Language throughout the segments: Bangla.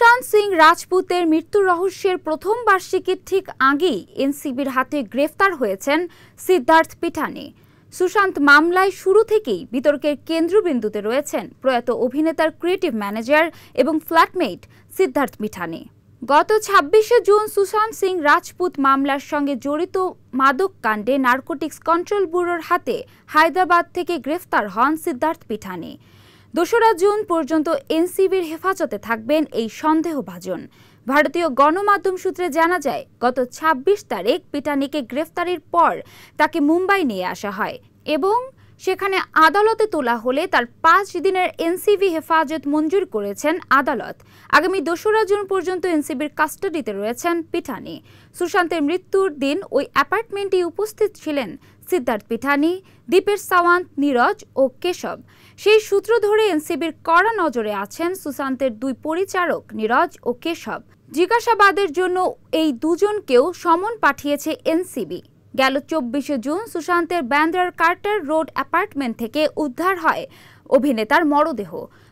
সুশান্ত সিং রাজপুতের মৃত্যু রহস্যের প্রথম বার্ষিকীর ঠিক আগেই এনসিবির হাতে গ্রেফতার হয়েছেন সিদ্ধার্থ পিঠানি সুশান্ত মামলায় শুরু থেকেই বিতর্কের কেন্দ্রবিন্দুতে রয়েছেন প্রয়াত অভিনেতার ক্রিয়েটিভ ম্যানেজার এবং ফ্ল্যাটমেট সিদ্ধার্থ পিঠানি গত ছাব্বিশে জুন সুশান্ত সিং রাজপুত মামলার সঙ্গে জড়িত মাদক কাণ্ডে নার্কোটিক্স কন্ট্রোল ব্যুরোর হাতে হায়দ্রাবাদ থেকে গ্রেফতার হন সিদ্ধার্থ পিঠানি দোসরা জুন পর্যন্ত এনসিবির হেফাজতে থাকবেন এই সন্দেহভাজন ভারতীয় গণমাধ্যম সূত্রে জানা যায় গত ২৬ তারিখ পিটানিকে গ্রেফতারির পর তাকে মুম্বাই নিয়ে আসা হয় এবং সেখানে আদালতে তোলা হলে তার পাঁচ দিনের এনসিবি হেফাজত মঞ্জুর করেছেন আদালত আগামী দোসরা জুন পর্যন্ত এনসিবির কাস্টাডিতে রয়েছেন পিঠানি সুশান্তের মৃত্যুর দিন ওই অ্যাপার্টমেন্টে উপস্থিত ছিলেন সিদ্ধার্থ পিঠানি দীপের সাওয়ান্ত নীরজ ও কেশব সেই সূত্র ধরে এনসিবির কড়া নজরে আছেন সুশান্তের দুই পরিচারক নীরজ ও কেশব জিজ্ঞাসাবাদের জন্য এই দুজনকেও সমন পাঠিয়েছে এনসিবি গেল চব্বিশে জুন সুশান্তের ব্যান্দ্রার কার্টার রোড অ্যাপার্টমেন্ট থেকে উদ্ধার হয় অভিনেতার মরদেহ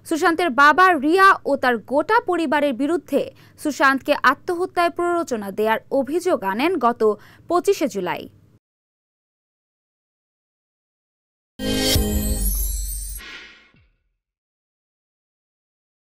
সুশান্তের বাবা রিয়া ও তার গোটা পরিবারের বিরুদ্ধে সুশান্তকে আত্মহত্যায় প্ররোচনা দেওয়ার অভিযোগ আনেন গত পঁচিশে জুলাই you